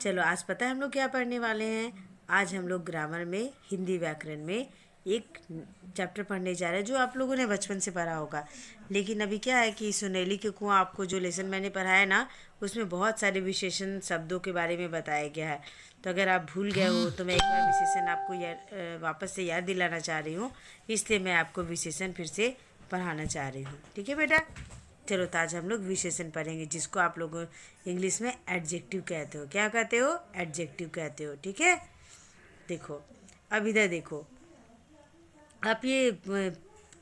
चलो आज पता है हम लोग क्या पढ़ने वाले हैं आज हम लोग ग्रामर में हिंदी व्याकरण में एक चैप्टर पढ़ने जा रहे हैं जो आप लोगों ने बचपन से पढ़ा होगा लेकिन अभी क्या है कि सुनेली के कुआं आपको जो लेसन मैंने पढ़ाया ना उसमें बहुत सारे विशेषण शब्दों के बारे में बताया गया है तो अगर आप भूल गए हो तो मैं एक बार विशेषण आपको यार वापस से याद दिलाना चाह रही हूँ इसलिए मैं आपको विशेषण फिर से पढ़ाना चाह रही हूँ ठीक है बेटा चलो तो आज हम लोग विशेषण पढ़ेंगे जिसको आप लोग इंग्लिश में एडजेक्टिव कहते हो क्या कहते हो एडजेक्टिव कहते हो ठीक है देखो अब इधर देखो आप ये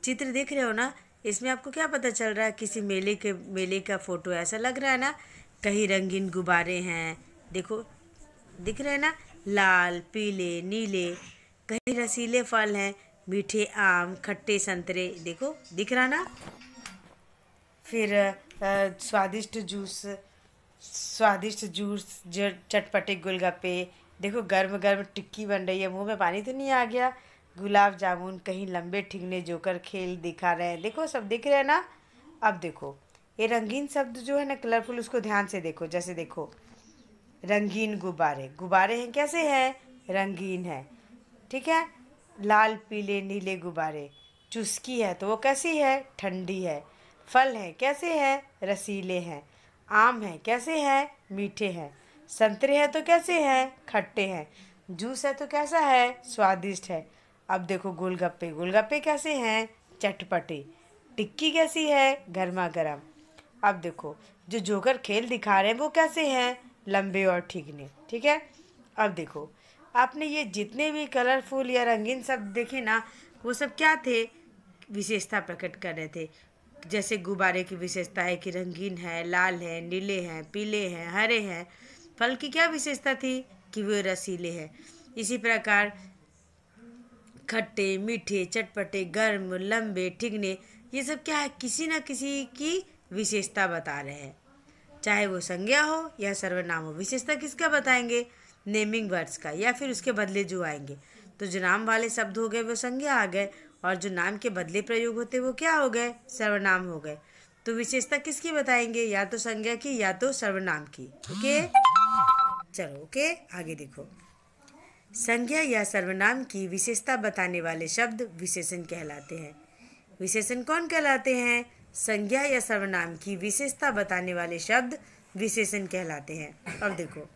चित्र देख रहे हो ना इसमें आपको क्या पता चल रहा है किसी मेले के मेले का फ़ोटो ऐसा लग रहा है ना कहीं रंगीन गुब्बारे हैं देखो दिख रहे हैं ना लाल पीले नीले कहीं रसीले फल हैं मीठे आम खट्टे संतरे देखो दिख रहा ना फिर स्वादिष्ट जूस स्वादिष्ट जूस चटपटे गोलगप्पे देखो गर्म गर्म टिक्की बन रही है मुंह में पानी तो नहीं आ गया गुलाब जामुन कहीं लंबे ठिंगने जोकर खेल दिखा रहे हैं देखो सब दिख रहे हैं ना अब देखो ये रंगीन शब्द जो है ना कलरफुल उसको ध्यान से देखो जैसे देखो रंगीन गुब्बारे गुब्बारे हैं कैसे हैं रंगीन है ठीक है लाल पीले नीले गुब्बारे चुस्की है तो वो कैसी है ठंडी है फल हैं कैसे हैं रसीले हैं आम हैं कैसे हैं मीठे हैं संतरे हैं तो कैसे हैं खट्टे हैं जूस है तो कैसा है स्वादिष्ट है अब देखो गोलगप्पे गोलगप्पे कैसे हैं चटपटे टिक्की कैसी है गर्मा गर्म अब देखो जो जोकर खेल दिखा रहे हैं वो कैसे हैं लंबे और ठीकने ठीक है अब देखो आपने ये जितने भी कलरफुल या रंगीन सब देखे ना वो सब क्या थे विशेषता प्रकट कर रहे थे जैसे गुब्बारे की विशेषता है कि रंगीन है लाल है नीले हैं पीले हैं हरे हैं फल की क्या विशेषता थी कि वे रसीले हैं इसी प्रकार खट्टे मीठे चटपटे गर्म लंबे ठिगने ये सब क्या है किसी न किसी की विशेषता बता रहे हैं चाहे वो संज्ञा हो या सर्वनाम हो विशेषता किसका बताएंगे नेमिंग वर्ड्स का या फिर उसके बदले जो आएंगे तो जो नाम वाले शब्द हो गए वो संज्ञा आ गए और जो नाम के बदले प्रयोग होते वो क्या हो गए सर्वनाम हो गए तो विशेषता किसकी बताएंगे या तो संज्ञा की या तो सर्वनाम की ओके चलो ओके आगे देखो संज्ञा या सर्वनाम की विशेषता बताने वाले शब्द विशेषण कहलाते हैं विशेषण कौन कहलाते हैं संज्ञा या सर्वनाम की विशेषता बताने वाले शब्द विशेषण कहलाते हैं अब देखो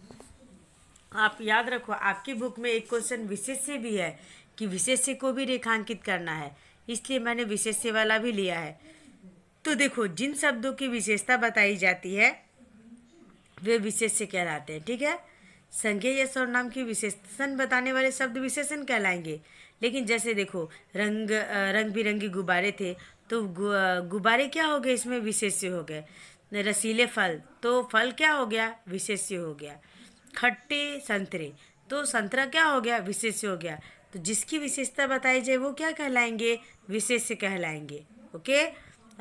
आप याद रखो आपकी बुक में एक क्वेश्चन विशेष से भी है कि विशेष्य को भी रेखांकित करना है इसलिए मैंने विशेष्य वाला भी लिया है तो देखो जिन शब्दों की विशेषता बताई जाती है वे विशेष्य कहलाते हैं ठीक है संज्ञा या सर्वनाम की विशेषण बताने वाले शब्द विशेषण कहलाएंगे लेकिन जैसे देखो रंग रंग बिरंगी गुब्बारे थे तो गुब्बारे क्या हो गए इसमें विशेष्य हो गए रसीले फल तो फल क्या हो गया विशेष्य हो गया खट्टे संतरे तो संतरा क्या हो गया विशेष्य हो गया तो जिसकी विशेषता बताई जाए वो क्या कहलाएंगे विशेष्य कहलाएंगे ओके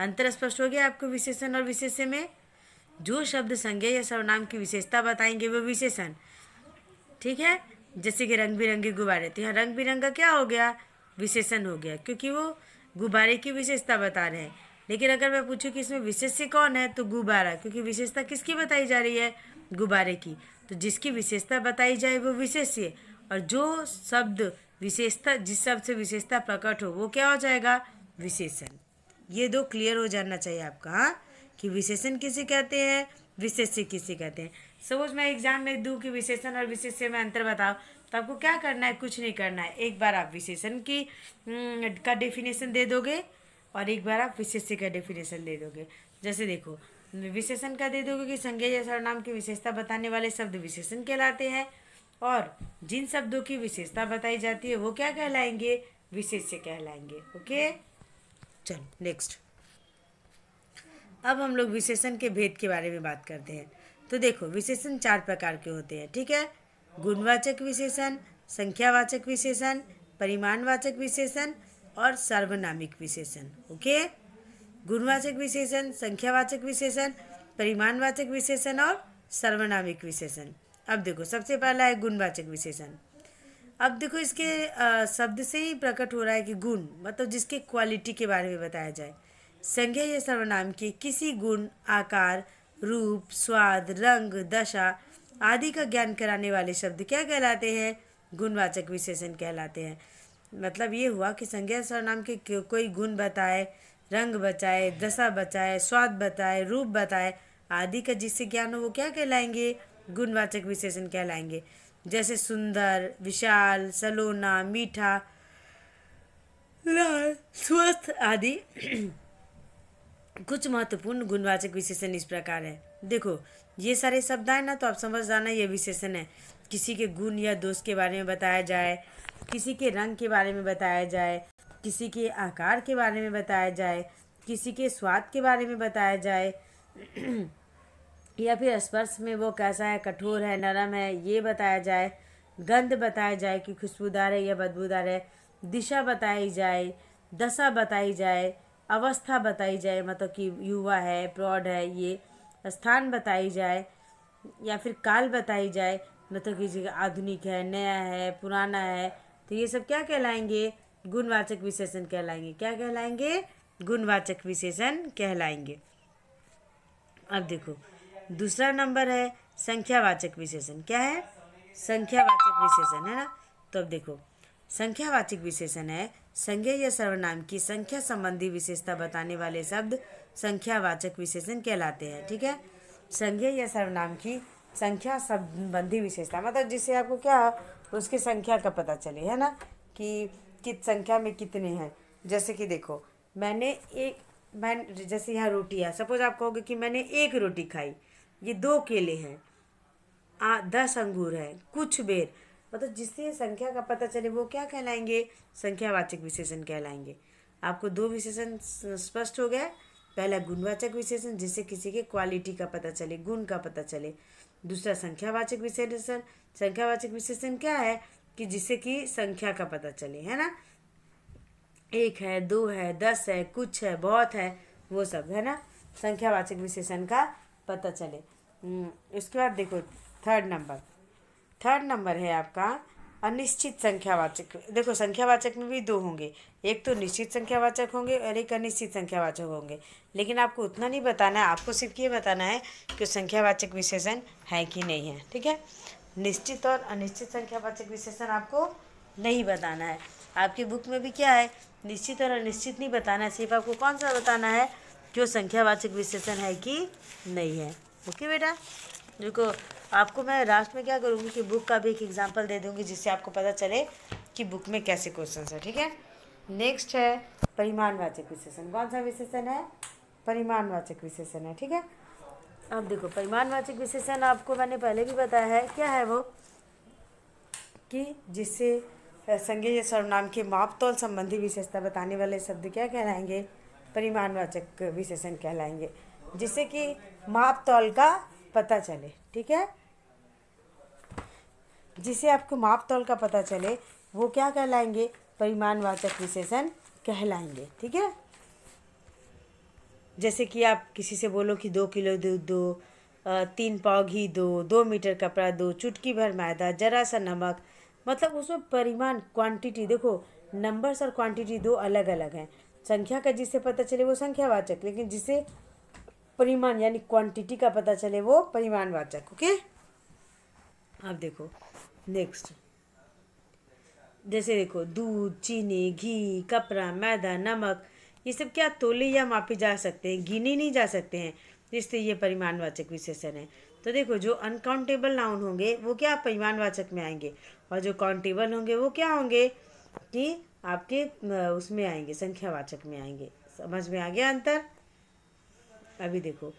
अंतर स्पष्ट हो गया आपको विशेषण और विशेष्य में जो शब्द संज्ञा या सर्वनाम की विशेषता बताएंगे वो विशेषण ठीक है जैसे कि रंग बिरंगे गुब्बारे तो यहाँ रंग बिरंगा क्या हो गया विशेषण हो गया क्योंकि वो गुब्बारे की विशेषता बता रहे हैं लेकिन अगर मैं पूछूँ कि इसमें विशेष्य कौन है तो गुब्बारा क्योंकि विशेषता किसकी बताई जा रही है गुब्बारे की तो जिसकी विशेषता बताई जाए वो विशेष्य और जो शब्द विशेषता जिस शब्द से विशेषता प्रकट हो वो क्या हो जाएगा विशेषण ये दो क्लियर हो जाना चाहिए आपका हाँ कि विशेषण किसे कहते हैं विशेष्य किसे कहते हैं सपोज मैं एग्जाम में दूँ कि विशेषण और विशेष्य में अंतर बताओ तो आपको क्या करना है कुछ नहीं करना है एक बार आप विशेषण की हम्म, का डेफिनेशन दे दोगे और एक बार आप विशेष्य का डेफिनेशन दे दोगे जैसे देखो विशेषण का दे दोगे कि संज्ञा या सर्वनाम की विशेषता बताने वाले शब्द विशेषण कहलाते हैं और जिन शब्दों की विशेषता बताई जाती है वो क्या कहलाएंगे विशेष्य कहलाएंगे ओके चलो नेक्स्ट अब हम लोग विशेषण के भेद के बारे में बात करते हैं तो देखो विशेषण चार प्रकार के होते हैं ठीक है गुणवाचक विशेषण संख्यावाचक विशेषण परिमाणवाचक विशेषण और सार्वनामिक विशेषण ओके गुणवाचक विशेषण संख्यावाचक विशेषण परिमाणवाचक विशेषण और सर्वनामिक विशेषण अब देखो सबसे पहला है गुणवाचक विशेषण अब देखो इसके शब्द से ही प्रकट हो रहा है कि गुण मतलब जिसके क्वालिटी के बारे में बताया जाए संज्ञा या सर्वनाम के किसी गुण आकार रूप स्वाद रंग दशा आदि का ज्ञान कराने वाले शब्द क्या कहलाते हैं गुणवाचक विशेषण कहलाते हैं मतलब ये हुआ कि संज्ञा सर्वनाम के कोई गुण बताए रंग बचाए दशा बचाए स्वाद बताए रूप बताए आदि का जिससे ज्ञान हो वो क्या कहलाएंगे गुणवाचक विशेषण कहलाएंगे जैसे सुंदर विशाल सलोना मीठा लाल स्वस्थ आदि कुछ महत्वपूर्ण गुणवाचक विशेषण इस प्रकार है देखो ये सारे शब्द आए ना तो आप समझ जाना ये विशेषण है किसी के गुण या दोष के बारे में बताया जाए किसी के रंग के बारे में बताया जाए किसी के आकार के बारे में बताया जाए किसी के स्वाद के बारे में बताया जाए या फिर स्पर्श में वो कैसा है कठोर है नरम है ये बताया जाए गंध बताया जाए कि खुशबूदार है या बदबूदार है दिशा बताई जाए दशा बताई जाए अवस्था बताई जाए मतलब कि युवा है प्रौढ़ है ये स्थान बताई जाए या फिर काल बताई जाए मतलब कि जगह आधुनिक है नया है पुराना है तो ये सब क्या कहलाएंगे गुणवाचक विशेषण कहलाएंगे क्या कहलाएंगे गुणवाचक विशेषण कहलाएंगे अब देखो दूसरा नंबर है संख्यावाचक विशेषण क्या है संख्यावाचक विशेषण है ना तो अब देखो संख्यावाचक विशेषण है संज्ञा या सर्वनाम की संख्या संबंधी विशेषता बताने वाले शब्द संख्यावाचक विशेषण कहलाते हैं ठीक है संज्ञा या सर्वनाम की संख्या संबंधी विशेषता मतलब जिससे आपको क्या उसकी संख्या का पता चले है ना कि कित संख्या में कितने हैं जैसे कि देखो मैंने एक मैं जैसे यहाँ रोटी है सपोज आप कहोगे कि मैंने एक रोटी खाई ये दो केले हैं आ दस अंगूर हैं कुछ बेर मतलब जिससे संख्या का पता चले वो क्या कहलाएंगे संख्यावाचक विशेषण कहलाएंगे आपको दो विशेषण स्पष्ट हो गया पहला गुणवाचक विशेषण जिससे किसी के क्वालिटी का पता चले गुण का पता चले दूसरा संख्यावाचक विशेषण संख्यावाचक विशेषण क्या है कि जिससे कि संख्या का पता चले है ना एक है दो है दस है कुछ है बहुत है वो सब है ना संख्यावाचक विशेषण का पता चले उसके हम्म, बाद देखो थर्ड नंबर थर्ड नंबर है आपका अनिश्चित संख्यावाचक देखो संख्यावाचक में भी दो होंगे एक तो निश्चित संख्यावाचक होंगे और एक अनिश्चित संख्यावाचक होंगे लेकिन आपको उतना नहीं बताना है आपको सिर्फ ये बताना है कि संख्यावाचक विशेषण है कि नहीं है ठीक है निश्चित और अनिश्चित संख्यावाचक विशेषण आपको नहीं बताना है आपकी बुक में भी क्या है निश्चित और अनिश्चित नहीं बताना है सिर्फ आपको कौन सा बताना है जो संख्यावाचक विशेषण है कि नहीं है ओके बेटा देखो आपको मैं लास्ट में क्या करूँगी कि बुक का भी एक एग्जाम्पल दे दूँगी जिससे आपको पता चले कि बुक में कैसे क्वेश्चन है ठीक है नेक्स्ट है परिमाणवाचक विशेषण कौन सा विशेषण है परिमाणवाचक विशेषण है ठीक है अब देखो परिमाणवाचक विशेषण आपको मैंने पहले भी बताया है क्या है वो कि जिससे संज्ञा या सर्वनाम के मापतौल संबंधी विशेषता बताने वाले शब्द क्या कहलाएंगे परिमाणवाचक विशेषण कहलाएंगे जिससे कि माप तौल का पता चले ठीक है जिसे आपको माप तौल का पता चले वो क्या कहलाएंगे परिमाणवाचक विशेषण कहलाएंगे ठीक है जैसे कि आप किसी से बोलो कि दो किलो दूध दो तीन पाव घी दो दो मीटर कपड़ा दो चुटकी भर मैदा जरा सा नमक मतलब उसमें परिमाण क्वांटिटी देखो नंबर्स और क्वांटिटी दो अलग अलग हैं संख्या का जिसे पता चले वो संख्यावाचक लेकिन जिसे परिमाण यानी क्वांटिटी का पता चले वो परिमाणवाचक ओके अब देखो नेक्स्ट जैसे देखो दूध चीनी घी कपड़ा मैदा नमक ये सब क्या तोले या मापे जा सकते हैं गिने नहीं जा सकते हैं जिससे ये परिमाणवाचक विशेषण है तो देखो जो अनकाउंटेबल नाउन होंगे वो क्या परिमाणवाचक में आएंगे और जो काउंटेबल होंगे वो क्या होंगे कि आपके उसमें आएंगे संख्यावाचक में आएंगे समझ में आ गया अंतर अभी देखो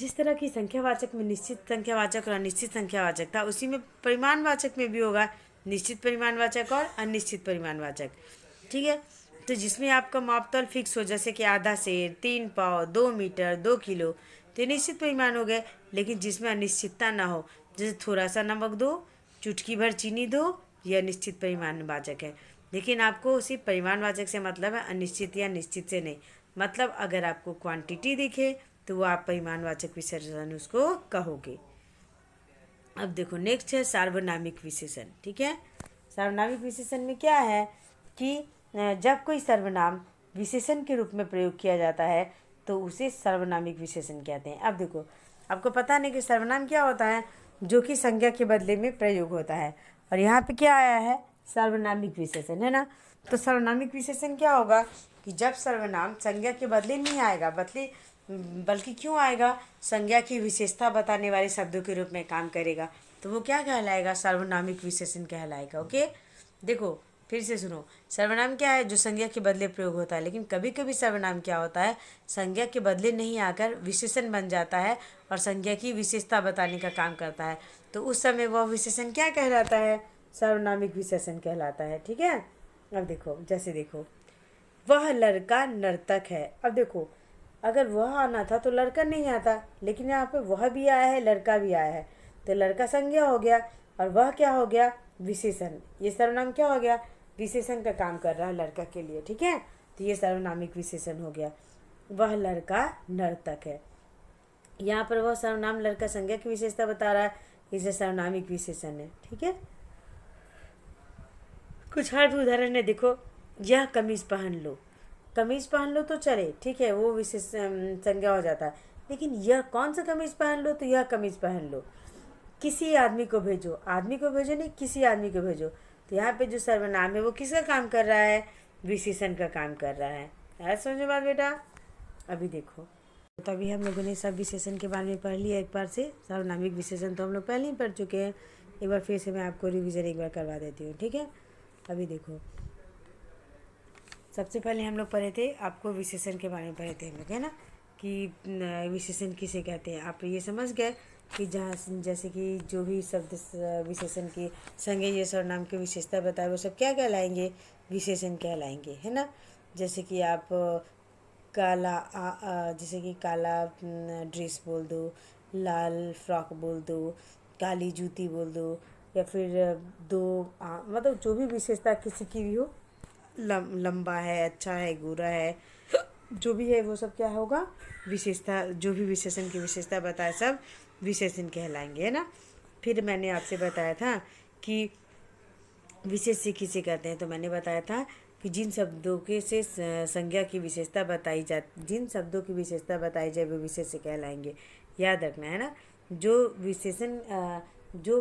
जिस तरह की संख्यावाचक में निश्चित संख्यावाचक और अनिश्चित संख्यावाचक था उसी में परिमाणवाचक में भी होगा निश्चित परिमाणवाचक और अनिश्चित परिमाणवाचक ठीक है तो जिसमें आपका मापतौल फिक्स हो जैसे कि आधा शेर तीन पाव दो मीटर दो किलो तो निश्चित परिमाण हो गए लेकिन जिसमें अनिश्चितता ना हो जैसे थोड़ा सा नमक दो चुटकी भर चीनी दो यह अनिश्चित परिमाणवाचक है लेकिन आपको उसी परिमाणवाचक से मतलब है अनिश्चित या निश्चित से नहीं मतलब अगर आपको क्वांटिटी दिखे तो वो आप परिमाणवाचक विशेषण उसको कहोगे अब देखो नेक्स्ट है सार्वनामिक विशेषण ठीक है सार्वनामिक विशेषण में क्या है कि जब कोई सर्वनाम विशेषण के रूप में प्रयोग किया जाता है तो उसे सर्वनामिक विशेषण कहते हैं अब देखो आपको पता नहीं कि सर्वनाम क्या होता है जो कि संज्ञा के बदले में प्रयोग होता है और यहाँ पे क्या आया है सर्वनामिक विशेषण है ना तो सर्वनामिक विशेषण क्या होगा कि जब सर्वनाम संज्ञा के बदले नहीं आएगा बदले बल्कि क्यों आएगा संज्ञा की विशेषता बताने वाले शब्दों के रूप में काम करेगा तो वो क्या कहलाएगा सर्वनामिक विशेषण कहलाएगा ओके देखो फिर से सुनो सर्वनाम क्या है जो संज्ञा के बदले प्रयोग होता है लेकिन कभी कभी सर्वनाम क्या होता है संज्ञा के बदले नहीं आकर विशेषण बन जाता है और संज्ञा की विशेषता बताने का काम करता है तो उस समय वह विशेषण क्या कहलाता है सर्वनामिक विशेषण कहलाता है ठीक है अब देखो जैसे देखो वह लड़का नर्तक है अब देखो अगर वह आना था तो लड़का नहीं आता लेकिन यहाँ पे वह भी आया है लड़का भी आया है तो लड़का संज्ञा हो गया और वह क्या हो गया विशेषण ये सर्वनाम क्या हो गया विशेषण का काम कर रहा है लड़का के लिए ठीक है तो ये सर्वनामिक विशेषण हो गया वह लड़का नर्तक है यहाँ पर वह सर्वनाम लड़का संज्ञा की विशेषता बता रहा है इसे सर्वनामिक विशेषण है ठीक है कुछ हर उदाहरण है देखो यह कमीज पहन लो कमीज पहन लो तो चले ठीक है वो विशेष संज्ञा हो जाता है लेकिन यह कौन सा कमीज पहन लो तो यह कमीज पहन लो किसी आदमी को भेजो आदमी को भेजो नहीं किसी आदमी को भेजो तो यहाँ पे जो सर्वनाम है वो किसका काम कर रहा है विशेषण का काम कर रहा है आया बात बेटा अभी देखो तो अभी हम लोगों ने सब विशेषण के बारे में पढ़ लिया एक बार से सर्वनामिक विशेषण तो हम लोग पहले ही पढ़ चुके हैं एक बार फिर से मैं आपको रिविज़न एक बार करवा देती हूँ ठीक है अभी देखो सबसे पहले हम लोग पढ़े थे आपको विशेषण के बारे में पढ़े थे हम लोग है ना कि विशेषण किसे कहते हैं आप ये समझ गए कि जहाँ जैसे कि जो भी शब्द विशेषण की संज्ञा या नाम की विशेषता बताए वो सब क्या कहलाएंगे विशेषण कहलाएंगे है ना जैसे कि आप काला आ, आ, जैसे कि काला ड्रेस बोल दो लाल फ्रॉक बोल दो काली जूती बोल दो या फिर दो आ, मतलब जो भी विशेषता किसी की भी हो लम, लंबा है अच्छा है गोरा है जो भी है वो सब क्या होगा विशेषता जो भी विशेषण की विशेषता बताए सब विशेषण कहलाएंगे है ना फिर मैंने आपसे बताया था कि से किसे कहते हैं तो मैंने बताया था कि जिन शब्दों के से संज्ञा की विशेषता बताई जा जिन शब्दों की विशेषता बताई जाए वे विशेष कहलाएंगे याद रखना है ना जो विशेषण जो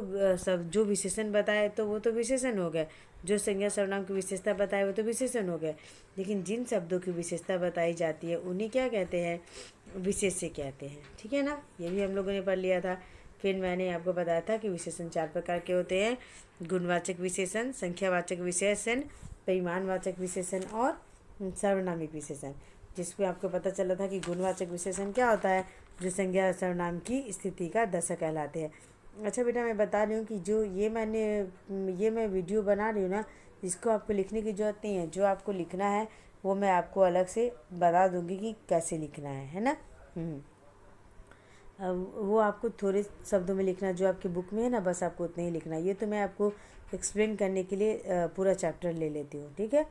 सब जो विशेषण बताए तो वो तो विशेषण हो गया जो संज्ञा सर्वनाम की विशेषता बताए वो तो विशेषण हो गया लेकिन जिन शब्दों की विशेषता बताई जाती है उन्हें क्या कहते हैं विशेष्य कहते हैं ठीक है ना ये भी हम लोगों ने पढ़ लिया था फिर मैंने आपको बताया था कि विशेषण चार प्रकार के होते हैं गुणवाचक विशेषण संख्यावाचक विशेषण परिमाणवाचक विशेषण और सर्वनामिक विशेषण जिसमें आपको पता चला था कि गुणवाचक विशेषण क्या होता है जो संज्ञा सर्वनाम की स्थिति का दशा कहलाते हैं अच्छा बेटा मैं बता रही हूँ कि जो ये मैंने ये मैं वीडियो बना रही हूँ ना इसको आपको लिखने की जरूरत नहीं है जो आपको लिखना है वो मैं आपको अलग से बता दूंगी कि कैसे लिखना है है ना हम्म। वो आपको थोड़े शब्दों में लिखना जो आपकी बुक में है ना बस आपको उतना ही लिखना ये तो मैं आपको एक्सप्लेन करने के लिए पूरा चैप्टर ले लेती हूँ ठीक है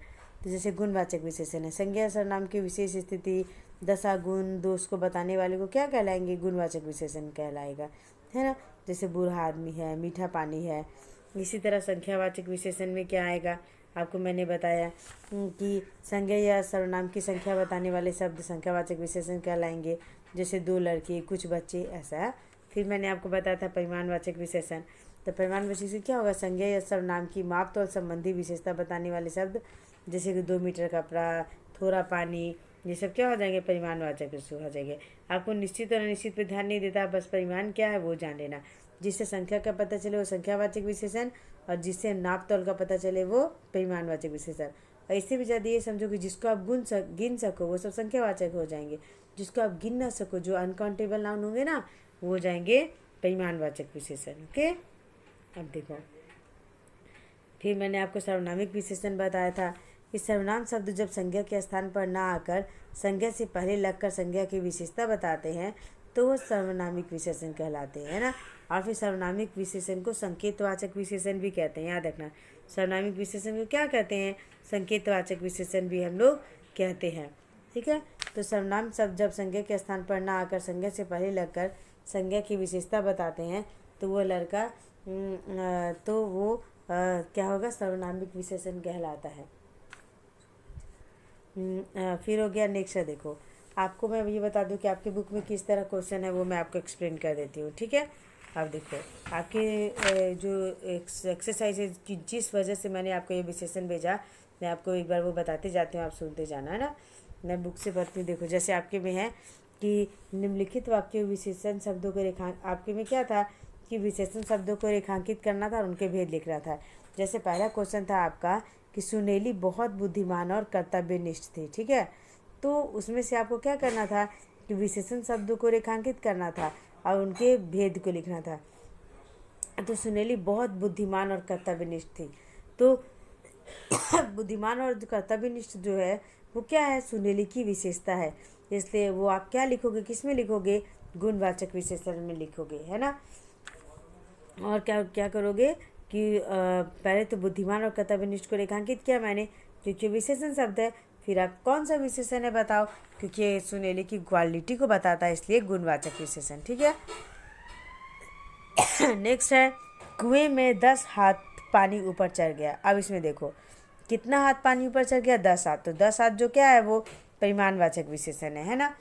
तो जैसे गुणवाचक विशेषण है संज्ञा सरनाम की विशेष स्थिति दशा गुण दोष को बताने वाले को क्या कहलाएंगे गुणवाचक विशेषण कहलाएगा है ना जैसे बूढ़ा आदमी है मीठा पानी है इसी तरह संख्यावाचक विशेषण में क्या आएगा आपको मैंने बताया हम्म, कि संज्ञा या सर्वनाम की संख्या बताने वाले शब्द संख्यावाचक विशेषण कहलाएंगे जैसे दो लड़के कुछ बच्चे ऐसा फिर मैंने आपको बताया था परिमाणवाचक विशेषण तो परिमाणवाचक विशेषण क्या होगा संज्ञा या सर्वनाम की माप तौल संबंधी विशेषता बताने वाले शब्द जैसे कि दो मीटर कपड़ा थोड़ा पानी ये सब क्या हो जाएंगे परिमाणवाचक हो जाएंगे आपको निश्चित और अनिश्चित पर ध्यान नहीं देता बस परिमाण क्या है वो जान लेना जिससे संख्या का पता चले वो संख्यावाचक विशेषण और जिससे नाप का पता चले वो परिमाणवाचक विशेषण ऐसे भी ज़्यादा ये समझो कि जिसको आप गुन सक गिन सको वो सब संख्यावाचक हो जाएंगे जिसको आप गिन ना सको जो अनकाउंटेबल नाउन होंगे ना वो हो जाएंगे परिमाणवाचक विशेषण ओके अब देखो फिर मैंने आपको सर्वनामिक विशेषण बताया था कि सर्वनाम शब्द जब संज्ञा के स्थान पर ना आकर संज्ञा से पहले लगकर संज्ञा की विशेषता बताते हैं तो वो सर्वनामिक विशेषण कहलाते हैं ना और फिर सर्वनामिक विशेषण को संकेतवाचक विशेषण भी कहते हैं याद रखना सर्वनामिक विशेषण को क्या कहते हैं संकेतवाचक विशेषण भी हम लोग कहते हैं ठीक है तो सर्वनाम शब्द जब संज्ञा के स्थान पर ना आकर संज्ञा से पहले लगकर संज्ञा की विशेषता बताते हैं तो वो लड़का तो वो क्या होगा सर्वनामिक विशेषण कहलाता है फिर हो गया नेक्स्ट देखो आपको मैं ये बता दूँ कि आपकी बुक में किस तरह क्वेश्चन है वो मैं आपको एक्सप्लेन कर देती हूँ ठीक है अब देखो आपके जो एक्सरसाइज है जिस वजह से मैंने आपको ये विशेषण भेजा मैं आपको एक बार वो बताते जाती हूँ आप सुनते जाना है ना मैं बुक से पढ़ती हूँ देखो जैसे आपके में है कि निम्नलिखित वाक्य विशेषण शब्दों को रेखा आपके में क्या था कि विशेषण शब्दों को रेखांकित करना था और उनके भेद लिखना था जैसे पहला क्वेश्चन था आपका कि सुनेली बहुत बुद्धिमान और कर्तव्यनिष्ठ थी ठीक है तो उसमें से आपको क्या करना था कि विशेषण शब्दों को रेखांकित करना था और उनके भेद को लिखना था तो सुनेली बहुत बुद्धिमान और कर्तव्यनिष्ठ थी तो बुद्धिमान और कर्तव्यनिष्ठ जो है वो क्या है सुनेली की विशेषता है इसलिए वो आप क्या लिखोगे किस में लिखोगे गुणवाचक विशेषण में लिखोगे है ना और क्या क्या करोगे कि पहले तो बुद्धिमान और कर्तव्यनिष्ठ को रेखांकित किया मैंने क्योंकि विशेषण शब्द है फिर आप कौन सा विशेषण है बताओ क्योंकि ये सुनेली की क्वालिटी को बताता है इसलिए गुणवाचक विशेषण ठीक है नेक्स्ट है कुएं में दस हाथ पानी ऊपर चढ़ गया अब इसमें देखो कितना हाथ पानी ऊपर चढ़ गया दस हाथ तो दस हाथ जो क्या है वो परिमाणवाचक विशेषण है है ना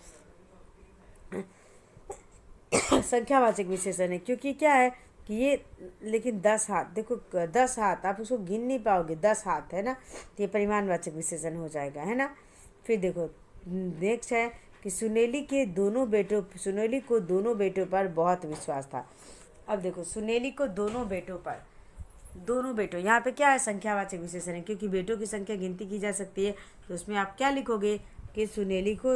संख्यावाचक विशेषण है क्योंकि क्या है कि ये लेकिन दस हाथ देखो दस हाथ आप उसको गिन नहीं पाओगे दस हाथ है ना तो ये परिमाणवाचक विशेषण हो जाएगा है ना फिर देखो नेक्स्ट है कि सुनेली के दोनों बेटों सुनेली को दोनों बेटों पर बहुत विश्वास था अब देखो सुनेली को दोनों बेटों पर दोनों बेटों यहाँ पे क्या है संख्यावाचक विशेषण है क्योंकि बेटों की संख्या गिनती की जा सकती है तो उसमें आप क्या लिखोगे कि सुनेली को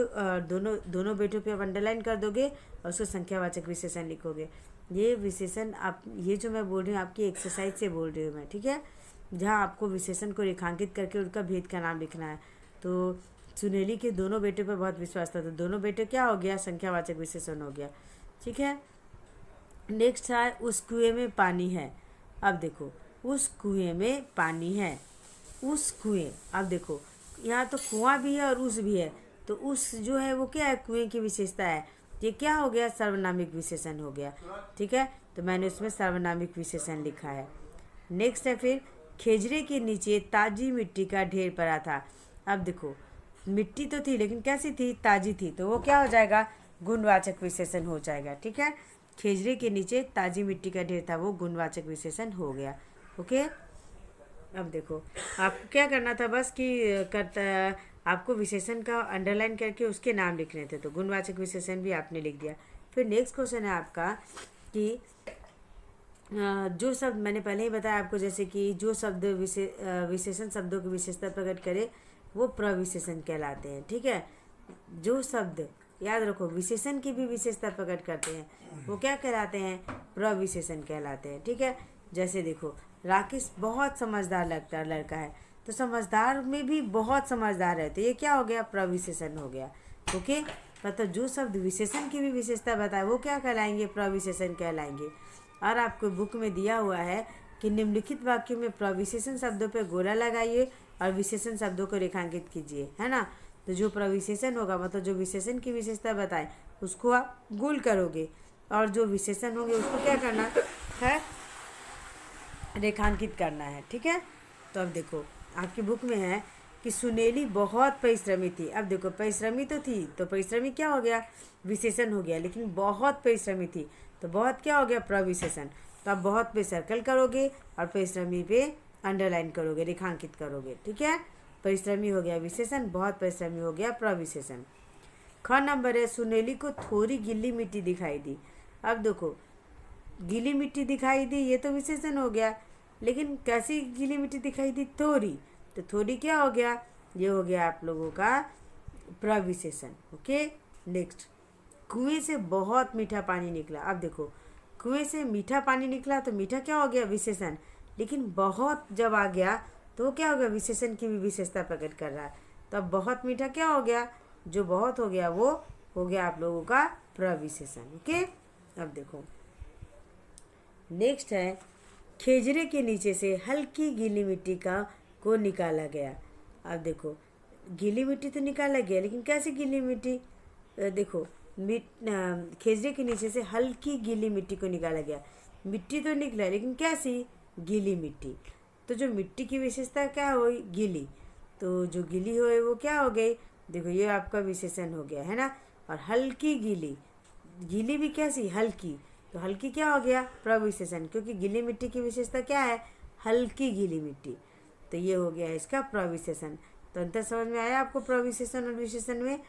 दोनों दोनों बेटों पे आप अंडरलाइन कर दोगे और उसको संख्यावाचक विशेषण लिखोगे ये विशेषण आप ये जो मैं बोल रही हूँ आपकी एक्सरसाइज से बोल रही हूँ मैं ठीक है जहाँ आपको विशेषण को रेखांकित करके उनका भेद का नाम लिखना है तो सुनेली के दोनों बेटों पर बहुत विश्वास था तो दोनों बेटे क्या हो गया संख्यावाचक विशेषण हो गया ठीक है नेक्स्ट है उस कुएं में पानी है अब देखो उस कुएं में पानी है उस कुएं अब देखो यहाँ तो कुआं भी है और उस भी है तो उस जो है वो क्या है कुएं की विशेषता है ये क्या हो गया सर्वनामिक विशेषण हो गया ठीक है तो मैंने उसमें सर्वनामिक विशेषण लिखा है नेक्स्ट है फिर खेजरे के नीचे ताजी मिट्टी का ढेर पड़ा था अब देखो मिट्टी तो थी लेकिन कैसी थी ताजी थी तो वो क्या हो जाएगा गुणवाचक विशेषण हो जाएगा ठीक है खेजरे के नीचे ताजी मिट्टी का ढेर था वो गुणवाचक विशेषण हो गया ओके अब देखो आपको क्या करना था बस कि करता आपको विशेषण का अंडरलाइन करके उसके नाम लिखने थे तो गुणवाचक विशेषण भी आपने लिख दिया फिर नेक्स्ट क्वेश्चन है आपका कि जो शब्द मैंने पहले ही बताया आपको जैसे कि जो शब्द विशेषण शब्दों की विशेषता प्रकट करे वो प्रविशेषण कहलाते हैं ठीक है जो शब्द याद रखो विशेषण की भी विशेषता प्रकट करते हैं वो क्या कहलाते हैं प्रविशेषण कहलाते हैं ठीक है जैसे देखो राकेश बहुत समझदार लगता लड़का है तो समझदार में भी बहुत समझदार है तो ये क्या हो गया प्रविशेषण हो गया ओके मतलब जो शब्द विशेषण की भी विशेषता बताए वो क्या कहलाएंगे प्रविशेषण कहलाएंगे और आपको बुक में दिया हुआ है कि निम्नलिखित वाक्यों में प्रविशेषण शब्दों पर गोला लगाइए और विशेषण शब्दों को रेखांकित कीजिए है ना तो जो प्रविशेषण होगा मतलब जो विशेषण की विशेषता बताएं उसको आप गोल करोगे और जो विशेषण होंगे उसको क्या करना है रेखांकित करना है ठीक है तो अब देखो आपकी बुक में है कि सुनेली बहुत परिश्रमी थी अब देखो परिश्रमी तो थी तो परिश्रमी क्या हो गया विशेषण हो गया लेकिन बहुत परिश्रमी थी तो बहुत क्या हो गया प्रविशेषण तो आप बहुत पे सर्कल करोगे और परिश्रमी पे अंडरलाइन करोगे रेखांकित करोगे ठीक है परिश्रमी हो गया विशेषण बहुत परिश्रमी हो गया प्रविशेषण ख नंबर है सुनेली को थोड़ी गिल्ली मिट्टी दिखाई दी अब देखो गीली मिट्टी दिखाई दी ये तो विशेषण हो गया लेकिन कैसी गीली मिट्टी दिखाई दी थोड़ी तो थोड़ी क्या हो गया ये हो गया आप लोगों का प्रविशेषण ओके नेक्स्ट कुएं से बहुत मीठा पानी निकला अब देखो कुएं से मीठा पानी निकला तो मीठा क्या हो गया विशेषण लेकिन बहुत जब आ गया तो क्या हो गया विशेषण की भी विशेषता प्रकट कर रहा है तो अब बहुत मीठा क्या हो गया जो बहुत हो गया वो हो गया आप लोगों का प्रविशेषण ओके अब देखो नेक्स्ट है खेजरे के नीचे से हल्की गीली मिट्टी का को निकाला गया अब देखो गीली मिट्टी तो निकाला गया लेकिन कैसे गीली मिट्टी देखो मिट खेजरे के नीचे से हल्की गीली मिट्टी को निकाला गया मिट्टी तो निकला लेकिन कैसी गीली मिट्टी तो जो मिट्टी की विशेषता क्या हुई गीली तो जो गीली हो वो क्या हो गई देखो ये आपका विशेषण हो गया है ना और हल्की गीली गीली भी कैसी हल्की तो हल्की क्या हो गया प्रविशेषण क्योंकि गीली मिट्टी की विशेषता क्या है हल्की गीली मिट्टी तो ये हो गया इसका प्रविशेषण तो अंतर समझ में आया आपको प्रविशेषण और विशेषण में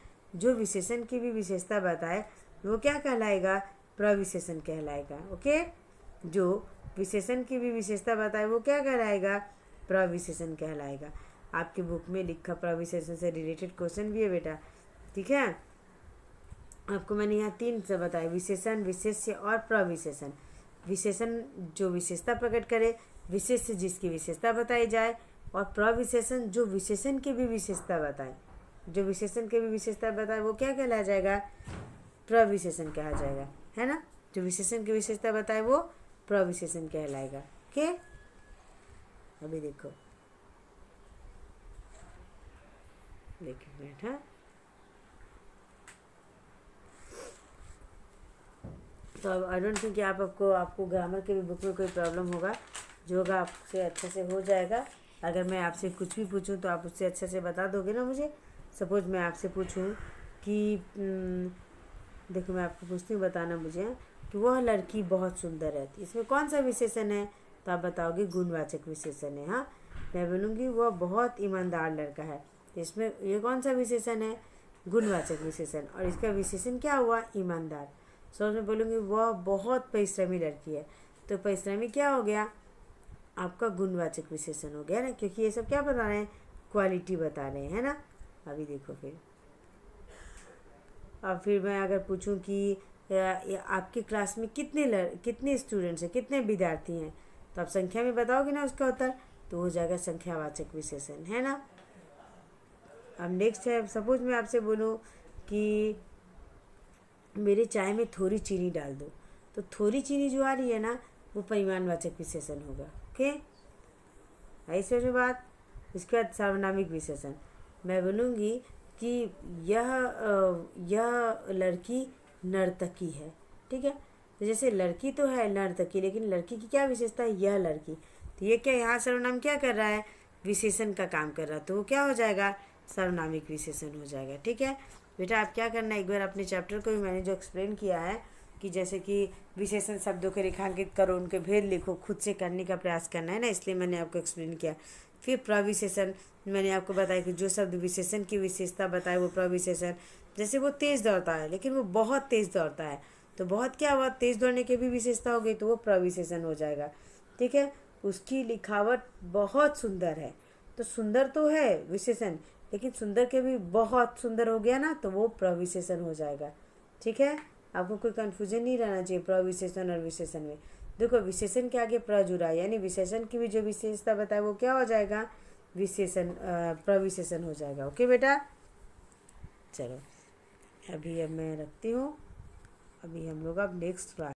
जो विशेषण की भी विशेषता बताए वो क्या कहलाएगा प्रविशेषण कहलाएगा ओके जो विशेषण की भी विशेषता बताए वो क्या कहलाएगा प्रविशेषण कहलाएगा आपकी बुक में लिखा प्रविशेषण से रिलेटेड क्वेश्चन भी है बेटा ठीक है आपको मैंने यहाँ तीन से बताया विशेषण विशेष्य और प्रविशेषण विशेषण जो विशेषता प्रकट करे विशेष्य जिसकी विशेषता बताई जाए और प्रविशेषण जो विशेषण की भी विशेषता बताए जो विशेषण की भी विशेषता बताए वो क्या कहलाया जाएगा प्रविशेषण कहा जाएगा है ना जो विशेषण की विशेषता बताए वो प्रविशेषण कहलाएगा के अभी देखो देखिए बैठा तो अब आई डोंट थिंक आप आपको आपको ग्रामर के भी बुक में कोई प्रॉब्लम होगा जो होगा आपसे अच्छे से हो जाएगा अगर मैं आपसे कुछ भी पूछूं तो आप उससे अच्छे से बता दोगे ना मुझे सपोज़ मैं आपसे पूछूं कि हम्म, देखो मैं आपको पूछती हूँ बताना मुझे हाँ, कि वह लड़की बहुत सुंदर है इसमें कौन सा विशेषण है तो आप बताओगे गुणवाचक विशेषण है हाँ मैं बोलूँगी वह बहुत ईमानदार लड़का है इसमें ये कौन सा विशेषण है गुणवाचक विशेषण और इसका विशेषण क्या हुआ ईमानदार सो तो मैं बोलूँगी वह बहुत परिश्रमी लड़की है तो परिश्रमी क्या हो गया आपका गुणवाचक विशेषण हो गया ना क्योंकि ये सब क्या बता रहे हैं क्वालिटी बता रहे हैं ना अभी देखो फिर अब फिर मैं अगर पूछूं कि आपकी क्लास में कितने लड़ कितने स्टूडेंट्स हैं कितने विद्यार्थी हैं तो आप संख्या में बताओगे ना उसका उत्तर तो हो जाएगा संख्यावाचक विशेषण है ना अब नेक्स्ट है सपोज मैं आपसे बोलूँ कि मेरे चाय में थोड़ी चीनी डाल दो तो थोड़ी चीनी जो आ रही है ना वो परिमाणवाचक विशेषण होगा ओके ऐसे समझ बात इसके बाद सार्वनामिक विशेषण मैं बोलूँगी कि यह यह लड़की नर्तकी है ठीक है तो जैसे लड़की तो है नर्तकी लेकिन लड़की की क्या विशेषता है यह लड़की तो ये क्या यहाँ सर्वनाम क्या कर रहा है विशेषण का काम कर रहा है तो वो क्या हो जाएगा सर्वनामिक विशेषण हो जाएगा ठीक है बेटा आप क्या करना है एक बार अपने चैप्टर को भी मैंने जो एक्सप्लेन किया है कि जैसे कि विशेषण शब्दों को रेखांकित करो उनके भेद लिखो खुद से करने का प्रयास करना है ना इसलिए मैंने आपको एक्सप्लेन किया फिर प्रविशेषण मैंने आपको बताया कि जो शब्द विशेषण की विशेषता बताए वो प्रविशेषण जैसे वो तेज़ दौड़ता है लेकिन वो बहुत तेज़ दौड़ता है तो बहुत क्या हुआ तेज़ दौड़ने की भी विशेषता हो गई तो वो प्रविशेषण हो जाएगा ठीक है उसकी लिखावट बहुत सुंदर है तो सुंदर तो है विशेषण लेकिन सुंदर के भी बहुत सुंदर हो गया ना तो वो प्रविशेषण हो जाएगा ठीक है आपको कोई कन्फ्यूजन नहीं रहना चाहिए प्रविशेषण और विशेषण में देखो विशेषण के आगे प्रजुरा है यानी विशेषण की भी जो विशेषता बताए वो क्या हो जाएगा विशेषण प्रविशेषण हो जाएगा ओके बेटा चलो अभी अब मैं रखती हूँ अभी हम लोग अब नेक्स्ट क्लास